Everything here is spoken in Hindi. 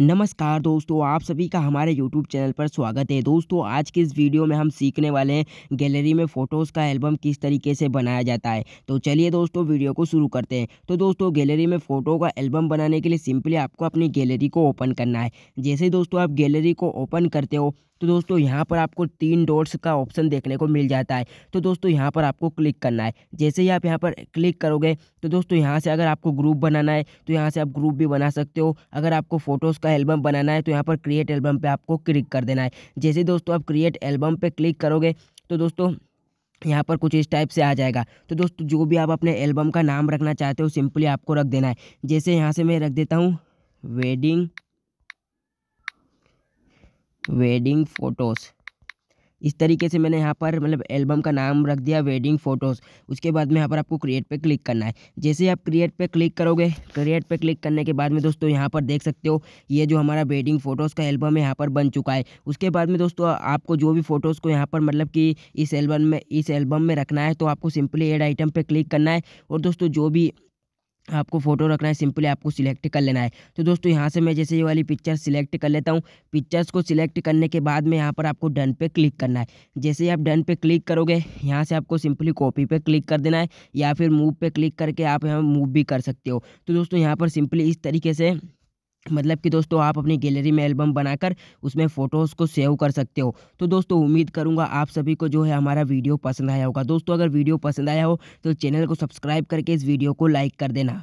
नमस्कार दोस्तों आप सभी का हमारे YouTube चैनल पर स्वागत है दोस्तों आज के इस वीडियो में हम सीखने वाले हैं गैलरी में फ़ोटोज़ का एल्बम किस तरीके से बनाया जाता है तो चलिए दोस्तों वीडियो को शुरू करते हैं तो दोस्तों गैलरी में फ़ोटो का एल्बम बनाने के लिए सिंपली आपको अपनी गैलरी को ओपन करना है जैसे दोस्तों आप गैलरी को ओपन करते हो तो दोस्तों यहाँ पर आपको तीन डॉट्स का ऑप्शन देखने को मिल जाता है तो दोस्तों यहाँ पर आपको क्लिक करना है जैसे ही आप यहाँ पर क्लिक करोगे तो दोस्तों यहाँ से अगर आपको ग्रुप बनाना है तो यहाँ से आप ग्रुप भी बना सकते हो अगर आपको फोटोज़ का एल्बम बनाना है तो यहाँ पर क्रिएट एल्बम पर आपको क्लिक कर देना है जैसे दोस्तों आप क्रिएट एल्बम पर क्लिक करोगे तो दोस्तों यहाँ पर कुछ इस टाइप से आ जाएगा तो दोस्तों जो भी आप अपने एल्बम का नाम रखना चाहते हो सिंपली आपको रख देना है जैसे यहाँ से मैं रख देता हूँ वेडिंग वेडिंग फ़ोटोज़ इस तरीके से मैंने यहाँ पर मतलब एल्बम का नाम रख दिया वेडिंग फ़ोटोज़ उसके बाद में यहाँ पर आपको क्रिएट पे क्लिक करना है जैसे आप क्रिएट पे क्लिक करोगे क्रिएट पे क्लिक करने के बाद में दोस्तों यहाँ पर देख सकते हो ये जो हमारा वेडिंग फ़ोटोज़ का एल्बम है यहाँ पर बन चुका है उसके बाद में दोस्तों आपको जो भी फ़ोटोज़ को यहाँ पर मतलब कि इस एल्बम में इस एल्बम में रखना है तो आपको सिंपली एड आइटम पर क्लिक करना है और दोस्तों जो भी आपको फ़ोटो रखना है सिंपली आपको सिलेक्ट कर लेना है तो दोस्तों यहाँ से मैं जैसे ये वाली पिक्चर सिलेक्ट कर लेता हूँ पिक्चर्स को सिलेक्ट करने के बाद में यहाँ पर आपको डन पे क्लिक करना है जैसे ही आप डन पे क्लिक करोगे यहाँ से आपको सिंपली कॉपी पे क्लिक कर देना है या फिर मूव पे क्लिक करके आप यहाँ मूव भी कर सकते हो तो दोस्तों यहाँ पर सिंपली इस तरीके से मतलब कि दोस्तों आप अपनी गैलरी में एल्बम बनाकर उसमें फ़ोटोज़ को सेव कर सकते हो तो दोस्तों उम्मीद करूंगा आप सभी को जो है हमारा वीडियो पसंद आया होगा दोस्तों अगर वीडियो पसंद आया हो तो चैनल को सब्सक्राइब करके इस वीडियो को लाइक कर देना